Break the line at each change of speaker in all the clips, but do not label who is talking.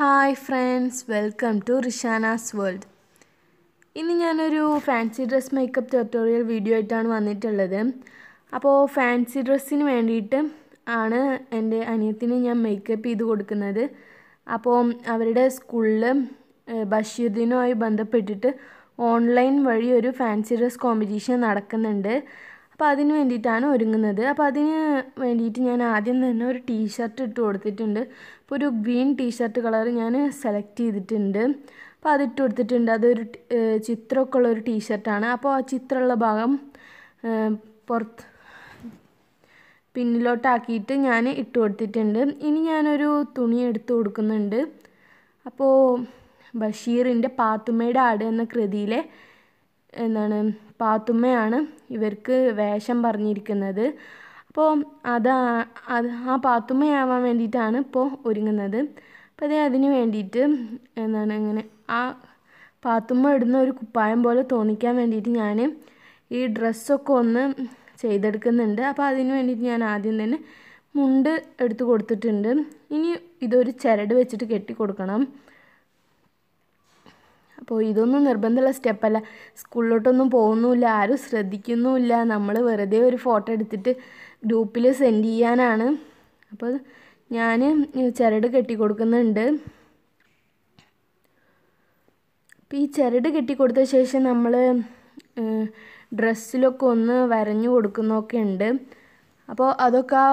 hi friends welcome to Rishana's world ഇന്ന് ഞാനൊരു fancy dress makeup tutorial video ആയിട്ടാണ് വന്നിട്ടുള്ളത് അപ്പോൾ ഫാൻസി ഡ്രസ്സിന് വേണ്ടിയിട്ട് ആണ് എൻ്റെ അനിയത്തിന് ഞാൻ മേക്കപ്പ് ചെയ്ത് കൊടുക്കുന്നത് അപ്പോൾ അവരുടെ സ്കൂളിൽ ബഷീർ ബന്ധപ്പെട്ടിട്ട് ഓൺലൈൻ വഴി ഒരു ഫാൻസി ഡ്രസ് കോമ്പറ്റീഷൻ നടക്കുന്നുണ്ട് അപ്പോൾ അതിന് വേണ്ടിയിട്ടാണ് ഒരുങ്ങുന്നത് അപ്പോൾ അതിന് വേണ്ടിയിട്ട് ഞാൻ ആദ്യം തന്നെ ഒരു ടീഷർട്ട് ഇട്ട് കൊടുത്തിട്ടുണ്ട് അപ്പോൾ ഒരു ഗ്രീൻ ടീഷർട്ട് കളർ ഞാൻ സെലക്ട് ചെയ്തിട്ടുണ്ട് അപ്പോൾ അതിട്ട് കൊടുത്തിട്ടുണ്ട് അതൊരു ചിത്രമൊക്കെ ഉള്ള ഒരു ഷർട്ടാണ് അപ്പോൾ ആ ചിത്രമുള്ള ഭാഗം പുറത്ത് പിന്നിലോട്ടാക്കിയിട്ട് ഞാൻ ഇട്ട് കൊടുത്തിട്ടുണ്ട് ഇനി ഞാനൊരു തുണി എടുത്ത് കൊടുക്കുന്നുണ്ട് അപ്പോൾ ബഷീറിൻ്റെ പാത്തുമ്മയുടെ ആട് എന്ന കൃതിയിലെ എന്താണ് പാത്തുമ്മയാണ് ഇവർക്ക് വേഷം പറഞ്ഞിരിക്കുന്നത് അപ്പോൾ അതാ അത് ആ പാത്തുമ്മയാവാൻ വേണ്ടിയിട്ടാണ് ഇപ്പോൾ ഒരുങ്ങുന്നത് അപ്പോൾ അതേ അതിന് വേണ്ടിയിട്ട് എന്താണ് ഇങ്ങനെ ആ പാത്തുമ്മ ഇടുന്ന ഒരു കുപ്പായം പോലെ തോന്നിക്കാൻ വേണ്ടിയിട്ട് ഞാൻ ഈ ഡ്രസ്സൊക്കെ ഒന്ന് ചെയ്തെടുക്കുന്നുണ്ട് അപ്പോൾ അതിന് വേണ്ടിയിട്ട് ഞാൻ ആദ്യം തന്നെ മുണ്ട് എടുത്ത് കൊടുത്തിട്ടുണ്ട് ഇനി ഇതൊരു ചരട് വെച്ചിട്ട് കെട്ടി കൊടുക്കണം അപ്പോൾ ഇതൊന്നും നിർബന്ധമുള്ള സ്റ്റെപ്പല്ല സ്കൂളിലോട്ടൊന്നും പോകുന്നുമില്ല ആരും ശ്രദ്ധിക്കുന്നുമില്ല നമ്മൾ വെറുതെ ഒരു ഫോട്ടോ എടുത്തിട്ട് ഗ്രൂപ്പിൽ സെൻഡ് ചെയ്യാനാണ് അപ്പോൾ ഞാൻ ചരട് കൊടുക്കുന്നുണ്ട് അപ്പോൾ ഈ ചരട് കൊടുത്ത ശേഷം നമ്മൾ ഡ്രസ്സിലൊക്കെ ഒന്ന് വരഞ്ഞു കൊടുക്കുന്നൊക്കെ ഉണ്ട് അപ്പോൾ അതൊക്കെ ആ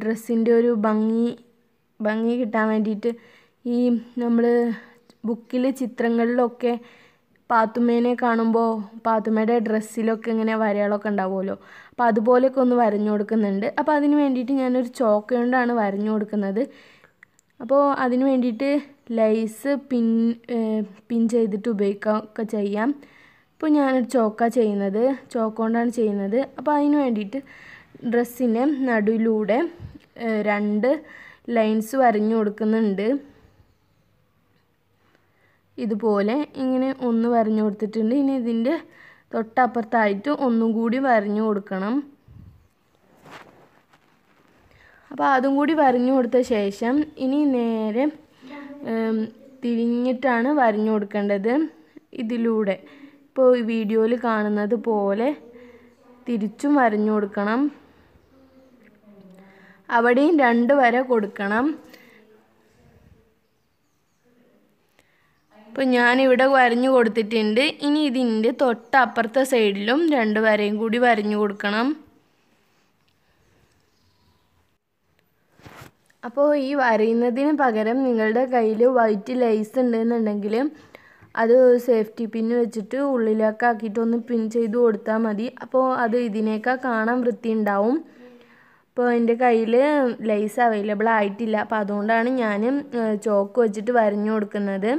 ഡ്രസ്സിൻ്റെ ഒരു ഭംഗി ഭംഗി കിട്ടാൻ വേണ്ടിയിട്ട് ഈ നമ്മൾ ബുക്കിലെ ചിത്രങ്ങളിലൊക്കെ പാത്തുമ്മേനെ കാണുമ്പോൾ പാത്തുമ്മയുടെ ഡ്രസ്സിലൊക്കെ ഇങ്ങനെ വരകളൊക്കെ ഉണ്ടാവുമല്ലോ അപ്പോൾ അതുപോലെയൊക്കെ ഒന്ന് വരഞ്ഞു കൊടുക്കുന്നുണ്ട് അപ്പോൾ അതിന് വേണ്ടിയിട്ട് ഞാനൊരു ചോക്ക് കൊണ്ടാണ് വരഞ്ഞു കൊടുക്കുന്നത് അപ്പോൾ അതിന് വേണ്ടിയിട്ട് ലൈസ് പിൻ പിൻ ചെയ്തിട്ട് ഉപയോഗിക്കുക ഒക്കെ ചെയ്യാം അപ്പോൾ ഞാനൊരു ചോക്കാണ് ചെയ്യുന്നത് ചോക്ക് കൊണ്ടാണ് ചെയ്യുന്നത് അപ്പോൾ അതിന് വേണ്ടിയിട്ട് ഡ്രസ്സിന് നടുവിലൂടെ രണ്ട് ലൈൻസ് വരഞ്ഞു കൊടുക്കുന്നുണ്ട് ഇതുപോലെ ഇങ്ങനെ ഒന്ന് വരഞ്ഞു കൊടുത്തിട്ടുണ്ട് ഇനി ഇതിൻ്റെ തൊട്ടപ്പുറത്തായിട്ട് ഒന്നും കൂടി വരഞ്ഞു കൊടുക്കണം അപ്പോൾ അതും കൂടി വരഞ്ഞു കൊടുത്ത ശേഷം ഇനി നേരെ തിരിഞ്ഞിട്ടാണ് വരഞ്ഞു കൊടുക്കേണ്ടത് ഇതിലൂടെ ഇപ്പോൾ വീഡിയോയിൽ കാണുന്നത് പോലെ തിരിച്ചും വരഞ്ഞു കൊടുക്കണം അവിടെയും രണ്ട് വര കൊടുക്കണം അപ്പോൾ ഞാനിവിടെ വരഞ്ഞു കൊടുത്തിട്ടുണ്ട് ഇനി ഇതിൻ്റെ തൊട്ടപ്പുറത്തെ സൈഡിലും രണ്ട് വരയും കൂടി വരഞ്ഞു കൊടുക്കണം അപ്പോൾ ഈ വരയുന്നതിന് പകരം നിങ്ങളുടെ കയ്യിൽ വൈറ്റ് ലൈസ് ഉണ്ടെന്നുണ്ടെങ്കിൽ അത് സേഫ്റ്റി പിന്ന് വെച്ചിട്ട് ഉള്ളിലേക്ക് ആക്കിയിട്ടൊന്ന് പിൻ ചെയ്ത് കൊടുത്താൽ മതി അപ്പോൾ അത് ഇതിനേക്കാൾ കാണാൻ വൃത്തി ഉണ്ടാവും അപ്പോൾ എൻ്റെ കയ്യിൽ ലൈസ് അവൈലബിൾ ആയിട്ടില്ല അപ്പോൾ അതുകൊണ്ടാണ് ഞാൻ ചോക്ക് വെച്ചിട്ട് വരഞ്ഞു കൊടുക്കുന്നത്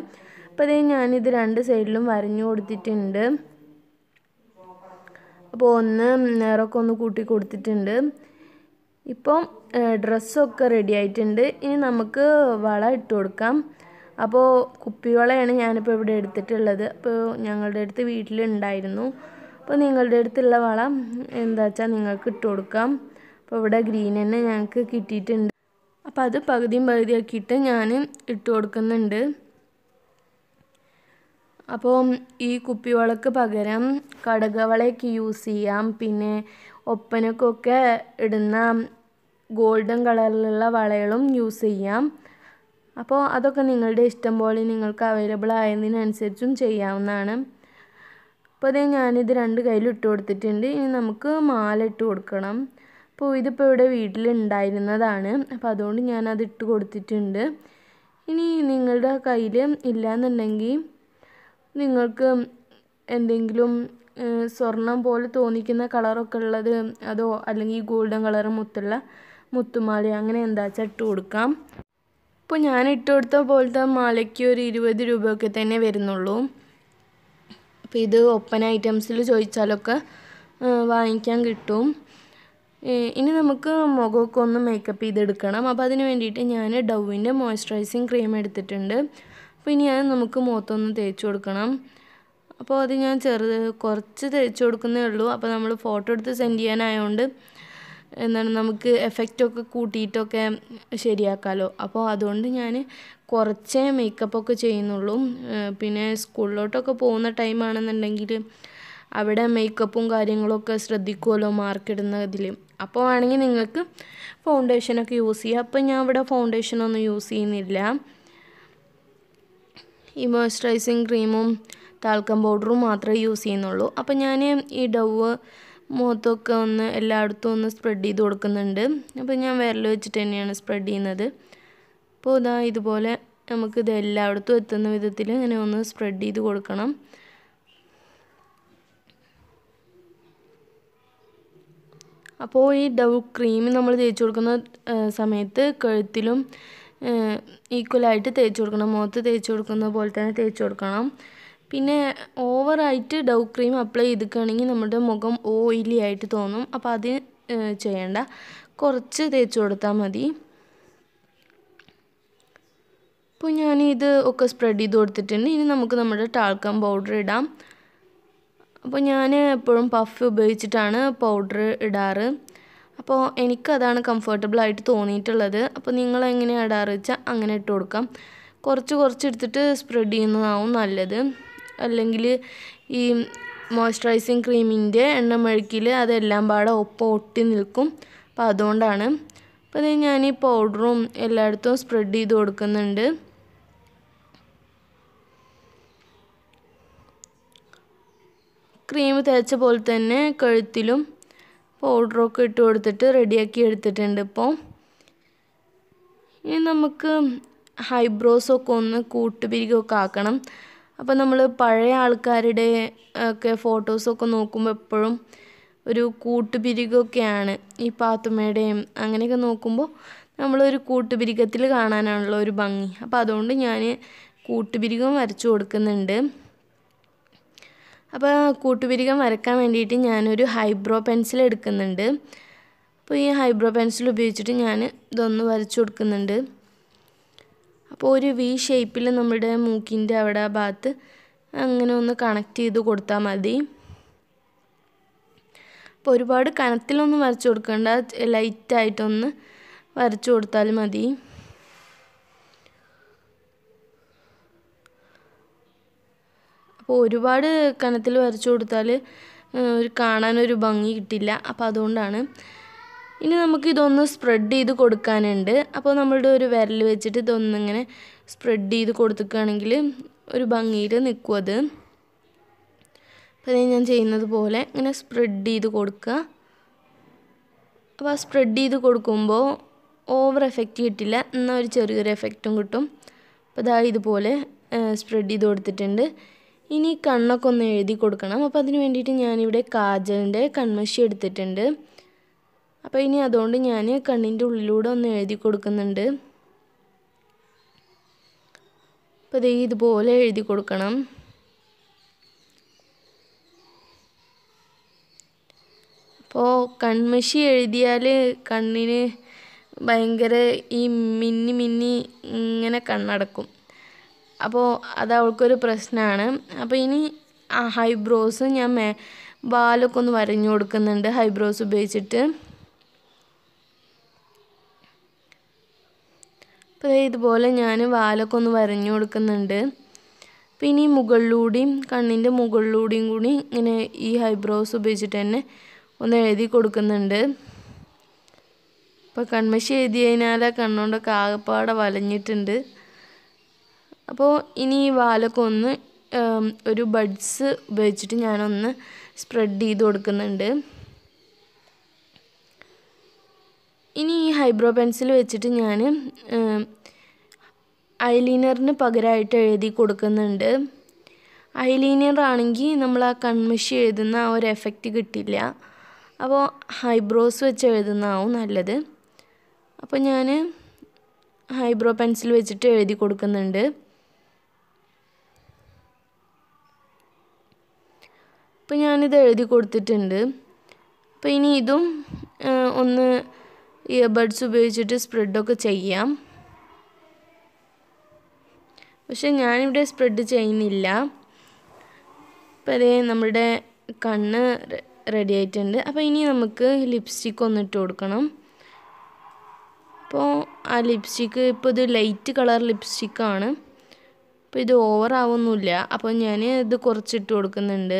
ഇപ്പോൾ ഞാനിത് രണ്ട് സൈഡിലും വരഞ്ഞു കൊടുത്തിട്ടുണ്ട് അപ്പോൾ ഒന്ന് നേരമൊക്കെ ഒന്ന് കൂട്ടി കൊടുത്തിട്ടുണ്ട് ഇപ്പം ഡ്രസ്സൊക്കെ റെഡി ആയിട്ടുണ്ട് ഇനി നമുക്ക് വള ഇട്ട് കൊടുക്കാം അപ്പോൾ കുപ്പിവളയാണ് ഞാനിപ്പോൾ ഇവിടെ എടുത്തിട്ടുള്ളത് അപ്പോൾ ഞങ്ങളുടെ അടുത്ത് വീട്ടിലുണ്ടായിരുന്നു അപ്പോൾ നിങ്ങളുടെ അടുത്തുള്ള വള എന്താ വെച്ചാൽ നിങ്ങൾക്ക് ഇട്ട് കൊടുക്കാം അപ്പോൾ ഇവിടെ ഗ്രീൻ തന്നെ ഞങ്ങൾക്ക് കിട്ടിയിട്ടുണ്ട് അപ്പോൾ അത് പകുതിയും പകുതിയാക്കിയിട്ട് ഞാൻ ഇട്ട് കൊടുക്കുന്നുണ്ട് അപ്പോൾ ഈ കുപ്പിവളക്ക് പകരം കടകവളയൊക്കെ യൂസ് ചെയ്യാം പിന്നെ ഒപ്പനക്കൊക്കെ ഇടുന്ന ഗോൾഡൻ കളറിലുള്ള വളകളും യൂസ് ചെയ്യാം അപ്പോൾ അതൊക്കെ നിങ്ങളുടെ ഇഷ്ടം പോലെ നിങ്ങൾക്ക് അവൈലബിൾ ആയതിനനുസരിച്ചും ചെയ്യാവുന്നതാണ് അപ്പോൾ അതേ ഞാനിത് രണ്ട് കയ്യിൽ ഇട്ട് കൊടുത്തിട്ടുണ്ട് ഇനി നമുക്ക് മാല ഇട്ട് കൊടുക്കണം അപ്പോൾ ഇതിപ്പോൾ ഇവിടെ വീട്ടിലുണ്ടായിരുന്നതാണ് അപ്പോൾ അതുകൊണ്ട് ഞാനത് ഇട്ട് കൊടുത്തിട്ടുണ്ട് ഇനി നിങ്ങളുടെ കയ്യിൽ ഇല്ലയെന്നുണ്ടെങ്കിൽ നിങ്ങൾക്ക് എന്തെങ്കിലും സ്വർണ്ണം പോലെ തോന്നിക്കുന്ന കളറൊക്കെ ഉള്ളത് അതോ അല്ലെങ്കിൽ ഗോൾഡൻ കളർ മുത്തുള്ള മുത്തുമാല അങ്ങനെ എന്താ വെച്ചാൽ ഇട്ട് കൊടുക്കാം ഇപ്പോൾ ഞാൻ ഇട്ട് കൊടുത്ത പോലത്തെ മാലയ്ക്ക് ഒരു ഇരുപത് രൂപയൊക്കെ തന്നെ വരുന്നുള്ളൂ അപ്പോൾ ഇത് ഒപ്പൻ ഐറ്റംസിൽ ചോദിച്ചാലൊക്കെ വാങ്ങിക്കാൻ കിട്ടും ഇനി നമുക്ക് മുഖമൊക്കെ ഒന്ന് മേക്കപ്പ് ചെയ്തെടുക്കണം അപ്പോൾ അതിന് വേണ്ടിയിട്ട് ഞാൻ ഡവിൻ്റെ മോയ്സ്ചറൈസിങ് ക്രീം എടുത്തിട്ടുണ്ട് അപ്പോൾ ഇനി അത് നമുക്ക് മുഖത്തൊന്ന് തേച്ച് കൊടുക്കണം അപ്പോൾ അത് ഞാൻ ചെറുത് കുറച്ച് തേച്ച് കൊടുക്കുന്നേ ഉള്ളൂ അപ്പോൾ നമ്മൾ ഫോട്ടോ എടുത്ത് സെൻഡ് ചെയ്യാനായതുകൊണ്ട് എന്താണ് നമുക്ക് എഫക്റ്റൊക്കെ കൂട്ടിയിട്ടൊക്കെ ശരിയാക്കാമല്ലോ അപ്പോൾ അതുകൊണ്ട് ഞാൻ കുറച്ചേ മേക്കപ്പൊക്കെ ചെയ്യുന്നുള്ളൂ പിന്നെ സ്കൂളിലോട്ടൊക്കെ പോകുന്ന ടൈമാണെന്നുണ്ടെങ്കിൽ അവിടെ മേക്കപ്പും കാര്യങ്ങളൊക്കെ ശ്രദ്ധിക്കുമല്ലോ മാർക്കിടുന്ന ഇതിൽ അപ്പോൾ വേണമെങ്കിൽ നിങ്ങൾക്ക് ഫൗണ്ടേഷനൊക്കെ യൂസ് ചെയ്യാം അപ്പോൾ ഞാൻ ഇവിടെ ഫൗണ്ടേഷനൊന്നും യൂസ് ചെയ്യുന്നില്ല ഈ മോയ്സ്ചറൈസിങ് ക്രീമും ടാൽക്കം പൗഡറും മാത്രമേ യൂസ് ചെയ്യുന്നുള്ളൂ അപ്പോൾ ഞാൻ ഈ ഡവ് മുഖത്തൊക്കെ ഒന്ന് എല്ലായിടത്തും ഒന്ന് സ്പ്രെഡ് ചെയ്ത് കൊടുക്കുന്നുണ്ട് അപ്പോൾ ഞാൻ വിരൽ വെച്ചിട്ട് തന്നെയാണ് സ്പ്രെഡ് ചെയ്യുന്നത് അപ്പോൾ ഇതാ ഇതുപോലെ നമുക്കിത് എല്ലായിടത്തും എത്തുന്ന വിധത്തിൽ ഇങ്ങനെ ഒന്ന് സ്പ്രെഡ് ചെയ്ത് കൊടുക്കണം അപ്പോൾ ഈ ഡവ് ക്രീം നമ്മൾ തേച്ച് കൊടുക്കുന്ന സമയത്ത് കഴുത്തിലും ഈക്വലായിട്ട് തേച്ച് കൊടുക്കണം മുഖത്ത് തേച്ച് കൊടുക്കുന്ന പോലെ തന്നെ തേച്ച് കൊടുക്കണം പിന്നെ ഓവറായിട്ട് ഡൗ ക്രീം അപ്ലൈ ചെയ്തിക്കുകയാണെങ്കിൽ നമ്മുടെ മുഖം ഓയിലി ആയിട്ട് തോന്നും അപ്പോൾ അത് ചെയ്യേണ്ട കുറച്ച് തേച്ച് കൊടുത്താൽ മതി ഇപ്പോൾ ഞാൻ ഇത് ഒക്കെ സ്പ്രെഡ് ചെയ്ത് കൊടുത്തിട്ടുണ്ട് ഇനി നമുക്ക് നമ്മുടെ ടാൾക്കം പൗഡർ ഇടാം അപ്പോൾ ഞാൻ എപ്പോഴും പഫ് ഉപയോഗിച്ചിട്ടാണ് പൗഡർ ഇടാറ് അപ്പോൾ എനിക്കതാണ് കംഫർട്ടബിളായിട്ട് തോന്നിയിട്ടുള്ളത് അപ്പോൾ നിങ്ങൾ എങ്ങനെയാണ് ഇടാറ് വെച്ചാൽ അങ്ങനെ ഇട്ട് കൊടുക്കാം കുറച്ച് കുറച്ച് എടുത്തിട്ട് സ്പ്രെഡ് ചെയ്യുന്നതാവും നല്ലത് അല്ലെങ്കിൽ ഈ മോയ്സ്ചറൈസിങ് ക്രീമിൻ്റെ എണ്ണമെഴുക്കിൽ അതെല്ലാം പാടെ ഒപ്പം ഒട്ടി നിൽക്കും അപ്പോൾ അതുകൊണ്ടാണ് അപ്പോൾ ഞാൻ ഈ പൗഡറും എല്ലായിടത്തും സ്പ്രെഡ് ചെയ്ത് കൊടുക്കുന്നുണ്ട് ക്രീം തേച്ച പോലെ തന്നെ കഴുത്തിലും പൗഡറൊക്കെ ഇട്ട് കൊടുത്തിട്ട് റെഡിയാക്കി എടുത്തിട്ടുണ്ട് ഇപ്പോൾ ഇനി നമുക്ക് ഹൈബ്രോസൊക്കെ ഒന്ന് കൂട്ടുപിരികൊക്കെ ആക്കണം അപ്പോൾ നമ്മൾ പഴയ ആൾക്കാരുടെ ഒക്കെ ഫോട്ടോസൊക്കെ നോക്കുമ്പോൾ എപ്പോഴും ഒരു കൂട്ടുപിരികൊക്കെയാണ് ഈ പാത്തുമ്മയുടെയും അങ്ങനെയൊക്കെ നോക്കുമ്പോൾ നമ്മളൊരു കൂട്ടുപിരികത്തിൽ കാണാനാണല്ലോ ഒരു ഭംഗി അപ്പോൾ അതുകൊണ്ട് ഞാൻ കൂട്ടുപിരികം വരച്ചു കൊടുക്കുന്നുണ്ട് അപ്പോൾ കൂട്ടുപിരികം വരക്കാൻ വേണ്ടിയിട്ട് ഞാനൊരു ഹൈബ്രോ പെൻസിൽ എടുക്കുന്നുണ്ട് അപ്പോൾ ഈ ഹൈബ്രോ പെൻസിൽ ഉപയോഗിച്ചിട്ട് ഞാൻ ഇതൊന്ന് വരച്ചു കൊടുക്കുന്നുണ്ട് അപ്പോൾ ഒരു വി ഷേപ്പിൽ നമ്മുടെ മൂക്കിൻ്റെ അവിടെ ആ ഭാഗത്ത് അങ്ങനെ ഒന്ന് കണക്ട് ചെയ്ത് കൊടുത്താൽ മതി അപ്പോൾ ഒരുപാട് കനത്തിലൊന്നും വരച്ചു കൊടുക്കേണ്ട ലൈറ്റായിട്ടൊന്ന് വരച്ചു കൊടുത്താൽ മതി അപ്പോൾ ഒരുപാട് കനത്തിൽ വരച്ചു കൊടുത്താൽ ഒരു കാണാനൊരു ഭംഗി കിട്ടില്ല അപ്പോൾ അതുകൊണ്ടാണ് ഇനി നമുക്ക് ഇതൊന്ന് സ്പ്രെഡ് ചെയ്ത് കൊടുക്കാനുണ്ട് അപ്പോൾ നമ്മളുടെ ഒരു വിരൽ വെച്ചിട്ട് ഇതൊന്നിങ്ങനെ സ്പ്രെഡ് ചെയ്ത് കൊടുത്തുക്കുകയാണെങ്കിൽ ഒരു ഭംഗിയിൽ നിൽക്കും അത് അപ്പോൾ ഞാൻ ചെയ്യുന്നത് പോലെ ഇങ്ങനെ സ്പ്രെഡ് ചെയ്ത് കൊടുക്കുക അപ്പോൾ സ്പ്രെഡ് ചെയ്ത് കൊടുക്കുമ്പോൾ ഓവർ എഫക്റ്റ് കിട്ടില്ല എന്നാൽ ഒരു ചെറിയൊരു എഫക്റ്റും കിട്ടും അപ്പോൾ ഇതാ ഇതുപോലെ സ്പ്രെഡ് ചെയ്ത് കൊടുത്തിട്ടുണ്ട് ഇനി കണ്ണൊക്കെ ഒന്ന് എഴുതി കൊടുക്കണം അപ്പോൾ അതിന് വേണ്ടിയിട്ട് ഞാനിവിടെ കാജലിൻ്റെ കൺമഷി എടുത്തിട്ടുണ്ട് അപ്പോൾ ഇനി അതുകൊണ്ട് ഞാൻ കണ്ണിൻ്റെ ഉള്ളിലൂടെ ഒന്ന് എഴുതി കൊടുക്കുന്നുണ്ട് അപ്പോൾ ദേ ഇതുപോലെ എഴുതി കൊടുക്കണം അപ്പോൾ കൺമഷി എഴുതിയാൽ കണ്ണിന് ഭയങ്കര ഈ മിന്നി മിന്നി ഇങ്ങനെ കണ്ണടക്കും അപ്പോൾ അത് അവൾക്കൊരു പ്രശ്നമാണ് അപ്പോൾ ഇനി ആ ഹൈബ്രോസ് ഞാൻ മേ ബാലൊക്കെ ഒന്ന് വരഞ്ഞു കൊടുക്കുന്നുണ്ട് ഹൈബ്രോസ് ഉപയോഗിച്ചിട്ട് അപ്പോൾ ഇതുപോലെ ഞാൻ വാലൊക്കെ ഒന്ന് വരഞ്ഞു കൊടുക്കുന്നുണ്ട് പിന്നെ ഈ മുകളിലൂടെയും കണ്ണിൻ്റെ മുകളിലൂടെയും കൂടി ഇങ്ങനെ ഈ ഹൈബ്രോസ് ഉപയോഗിച്ചിട്ട് തന്നെ ഒന്ന് എഴുതി കൊടുക്കുന്നുണ്ട് അപ്പോൾ കൺമശി എഴുതി കഴിഞ്ഞാൽ കണ്ണുകൊണ്ടൊക്കെ ആകെപ്പാടെ വലഞ്ഞിട്ടുണ്ട് അപ്പോൾ ഇനി ഈ വാലൊക്കെ ഒന്ന് ഒരു ബഡ്സ് ഉപയോഗിച്ചിട്ട് ഞാനൊന്ന് സ്പ്രെഡ് ചെയ്ത് കൊടുക്കുന്നുണ്ട് ഇനി ഈ ഹൈബ്രോ പെൻസിൽ വെച്ചിട്ട് ഞാൻ ഐലൈനറിന് പകരമായിട്ട് എഴുതി കൊടുക്കുന്നുണ്ട് ഐലൈനർ ആണെങ്കിൽ നമ്മൾ ആ കൺമിഷ് എഴുതുന്ന ആ ഒരു എഫക്റ്റ് കിട്ടില്ല അപ്പോൾ ഹൈബ്രോസ് വെച്ച് എഴുതുന്നതാവും നല്ലത് അപ്പോൾ ഞാൻ ഹൈബ്രോ പെൻസിൽ വെച്ചിട്ട് എഴുതി കൊടുക്കുന്നുണ്ട് അപ്പോൾ ഞാനിത് എഴുതി കൊടുത്തിട്ടുണ്ട് അപ്പോൾ ഇനി ഇതും ഒന്ന് ഇയർബഡ്സ് ഉപയോഗിച്ചിട്ട് സ്പ്രെഡൊക്കെ ചെയ്യാം പക്ഷെ ഞാനിവിടെ സ്പ്രെഡ് ചെയ്യുന്നില്ല അപ്പോൾ അതേ നമ്മുടെ കണ്ണ് റെഡി ആയിട്ടുണ്ട് അപ്പോൾ ഇനി നമുക്ക് ലിപ്സ്റ്റിക്ക് ഇട്ട് കൊടുക്കണം അപ്പോൾ ആ ലിപ്സ്റ്റിക്ക് ഇപ്പോൾ ഇത് ലൈറ്റ് കളർ ലിപ്സ്റ്റിക്കാണ് അപ്പോൾ ഇത് ഓവർ ആവുന്നില്ല അപ്പോൾ ഞാൻ ഇത് കുറച്ചിട്ട് കൊടുക്കുന്നുണ്ട്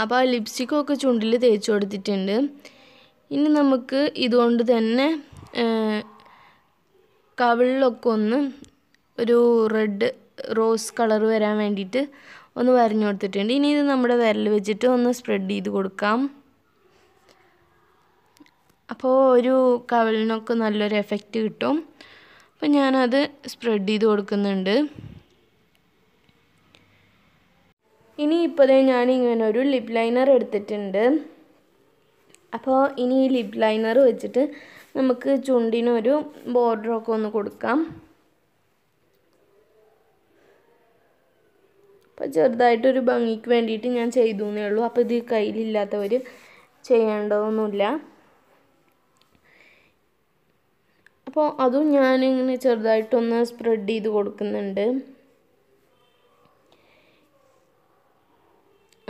അപ്പോൾ ആ ലിപ്സ്റ്റിക്കൊക്കെ ചുണ്ടിൽ തേച്ച് കൊടുത്തിട്ടുണ്ട് ഇനി നമുക്ക് ഇതുകൊണ്ട് തന്നെ കവിളിലൊക്കെ ഒന്ന് ഒരു റെഡ് റോസ് കളർ വരാൻ വേണ്ടിയിട്ട് ഒന്ന് വരഞ്ഞു കൊടുത്തിട്ടുണ്ട് ഇനി ഇത് നമ്മുടെ വിരൽ വെച്ചിട്ട് ഒന്ന് സ്പ്രെഡ് ചെയ്ത് കൊടുക്കാം അപ്പോൾ ഒരു കവിളിനൊക്കെ നല്ലൊരു എഫക്റ്റ് കിട്ടും അപ്പോൾ ഞാനത് സ്പ്രെഡ് ചെയ്ത് കൊടുക്കുന്നുണ്ട് ഇനിയിപ്പോൾ ഞാൻ ഇങ്ങനെ ഒരു ലിപ് ലൈനർ എടുത്തിട്ടുണ്ട് അപ്പോൾ ഇനി ഈ ലിപ് ലൈനർ വെച്ചിട്ട് നമുക്ക് ചുണ്ടിനൊരു ബോർഡറൊക്കെ ഒന്ന് കൊടുക്കാം അപ്പോൾ ചെറുതായിട്ടൊരു ഭംഗിക്ക് വേണ്ടിയിട്ട് ഞാൻ ചെയ്തു എന്നേ ഉള്ളൂ അപ്പോൾ ഇത് കയ്യിലില്ലാത്തവർ ചെയ്യേണ്ടതൊന്നുമില്ല അപ്പോൾ അതും ഞാനിങ്ങനെ ചെറുതായിട്ടൊന്ന് സ്പ്രെഡ് ചെയ്ത് കൊടുക്കുന്നുണ്ട്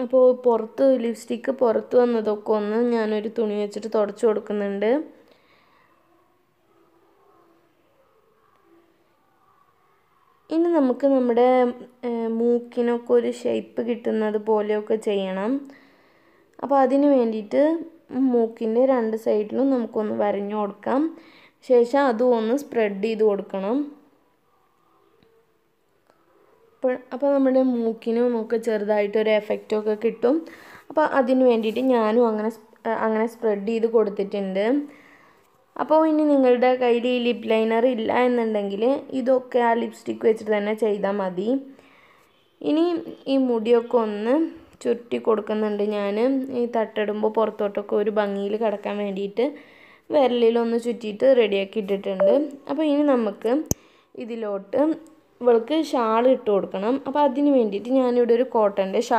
അപ്പോൾ പുറത്ത് ലിപ്സ്റ്റിക്ക് പുറത്ത് വന്നതൊക്കെ ഒന്ന് ഞാനൊരു തുണി വെച്ചിട്ട് തുടച്ച് കൊടുക്കുന്നുണ്ട് ഇനി നമുക്ക് നമ്മുടെ മൂക്കിനൊക്കെ ഒരു ഷേപ്പ് കിട്ടുന്നത് പോലെയൊക്കെ ചെയ്യണം അപ്പോൾ അതിന് വേണ്ടിയിട്ട് മൂക്കിൻ്റെ രണ്ട് സൈഡിലും നമുക്കൊന്ന് വരഞ്ഞു കൊടുക്കാം ശേഷം അതും ഒന്ന് സ്പ്രെഡ് ചെയ്ത് കൊടുക്കണം അപ്പോൾ നമ്മുടെ മൂക്കിനും ഒക്കെ ചെറുതായിട്ടൊരു എഫക്റ്റൊക്കെ കിട്ടും അപ്പോൾ അതിന് വേണ്ടിയിട്ട് ഞാനും അങ്ങനെ അങ്ങനെ സ്പ്രെഡ് ചെയ്ത് കൊടുത്തിട്ടുണ്ട് അപ്പോൾ ഇനി നിങ്ങളുടെ കയ്യിൽ ഈ ലിപ് ലൈനർ ഇല്ല എന്നുണ്ടെങ്കിൽ ഇതൊക്കെ ആ ലിപ്സ്റ്റിക്ക് വെച്ചിട്ട് തന്നെ ചെയ്താൽ മതി ഇനി ഈ മുടിയൊക്കെ ഒന്ന് ചുരുട്ടി കൊടുക്കുന്നുണ്ട് ഞാൻ ഈ തട്ടിടുമ്പോൾ പുറത്തോട്ടൊക്കെ ഒരു ഭംഗിയിൽ കിടക്കാൻ വേണ്ടിയിട്ട് വിരലിലൊന്ന് ചുറ്റിയിട്ട് റെഡിയാക്കി ഇട്ടിട്ടുണ്ട് അപ്പോൾ ഇനി നമുക്ക് ഇതിലോട്ട് ഇവൾക്ക് ഷാൾ ഇട്ട് കൊടുക്കണം അപ്പോൾ അതിന് വേണ്ടിയിട്ട് ഞാനിവിടെ ഒരു കോട്ടൻ്റെ ഷാ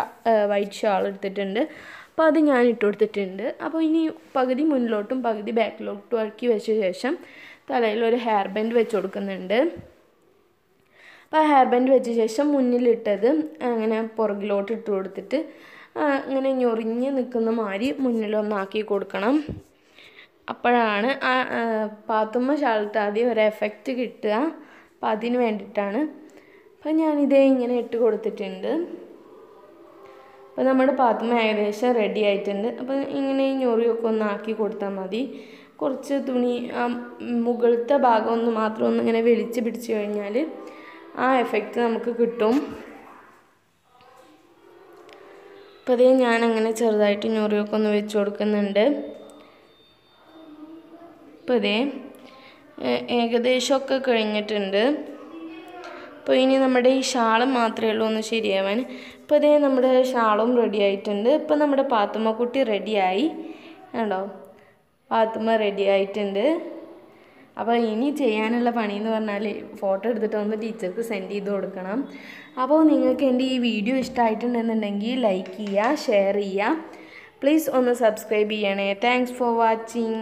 വൈറ്റ് ഷാൾ എടുത്തിട്ടുണ്ട് അപ്പോൾ അത് ഞാൻ ഇട്ട് കൊടുത്തിട്ടുണ്ട് അപ്പോൾ ഇനി പകുതി മുന്നിലോട്ടും പകുതി ബാക്കിലോട്ടും ഇറക്കി വെച്ച ശേഷം തലയിൽ ഒരു ഹെയർ ബാൻഡ് വെച്ച് കൊടുക്കുന്നുണ്ട് അപ്പോൾ ഹെയർ ബാൻഡ് വെച്ച ശേഷം മുന്നിലിട്ടത് അങ്ങനെ പുറകിലോട്ട് ഇട്ട് കൊടുത്തിട്ട് അങ്ങനെ ഞൊറിഞ്ഞ് നിൽക്കുന്ന മാതിരി മുന്നിലൊന്നാക്കി കൊടുക്കണം അപ്പോഴാണ് ആ പാത്തുമ്മ ഷാൾട്ട് ആദ്യം ഒരു എഫക്റ്റ് കിട്ടുക അപ്പം അതിന് വേണ്ടിയിട്ടാണ് അപ്പം ഞാനിതേ ഇങ്ങനെ ഇട്ട് കൊടുത്തിട്ടുണ്ട് അപ്പോൾ നമ്മുടെ പാത്രം ഏകദേശം റെഡി ആയിട്ടുണ്ട് അപ്പോൾ ഇങ്ങനെ ഞൊറിയൊക്കെ ഒന്ന് ആക്കി കൊടുത്താൽ മതി കുറച്ച് തുണി ആ മുകളിലത്തെ ഭാഗം ഒന്ന് മാത്രം ഒന്ന് ഇങ്ങനെ വെളിച്ച് പിടിച്ച് കഴിഞ്ഞാൽ ആ എഫക്റ്റ് നമുക്ക് കിട്ടും അപ്പോൾ അതേ അങ്ങനെ ചെറുതായിട്ട് ഞൊറിയൊക്കെ ഒന്ന് വെച്ച് കൊടുക്കുന്നുണ്ട് അപ്പോൾ അതേ ഏകദേശമൊക്കെ കഴിഞ്ഞിട്ടുണ്ട് അപ്പോൾ ഇനി നമ്മുടെ ഈ ഷാളും മാത്രമേ ഉള്ളൂ ഒന്ന് ശരിയാവാൻ ഇപ്പോൾ അതേ നമ്മുടെ ഷാളും റെഡി ആയിട്ടുണ്ട് ഇപ്പോൾ നമ്മുടെ കുട്ടി റെഡിയായി കണ്ടോ പാത്തുമ്മ റെഡി ആയിട്ടുണ്ട് അപ്പോൾ ഇനി ചെയ്യാനുള്ള പണി എന്ന് പറഞ്ഞാൽ ഫോട്ടോ എടുത്തിട്ട് ഒന്ന് ടീച്ചർക്ക് സെൻഡ് ചെയ്ത് കൊടുക്കണം അപ്പോൾ നിങ്ങൾക്ക് എൻ്റെ ഈ വീഡിയോ ഇഷ്ടമായിട്ടുണ്ടെന്നുണ്ടെങ്കിൽ ലൈക്ക് ചെയ്യുക ഷെയർ ചെയ്യുക പ്ലീസ് ഒന്ന് സബ്സ്ക്രൈബ് ചെയ്യണേ താങ്ക്സ് ഫോർ വാച്ചിങ്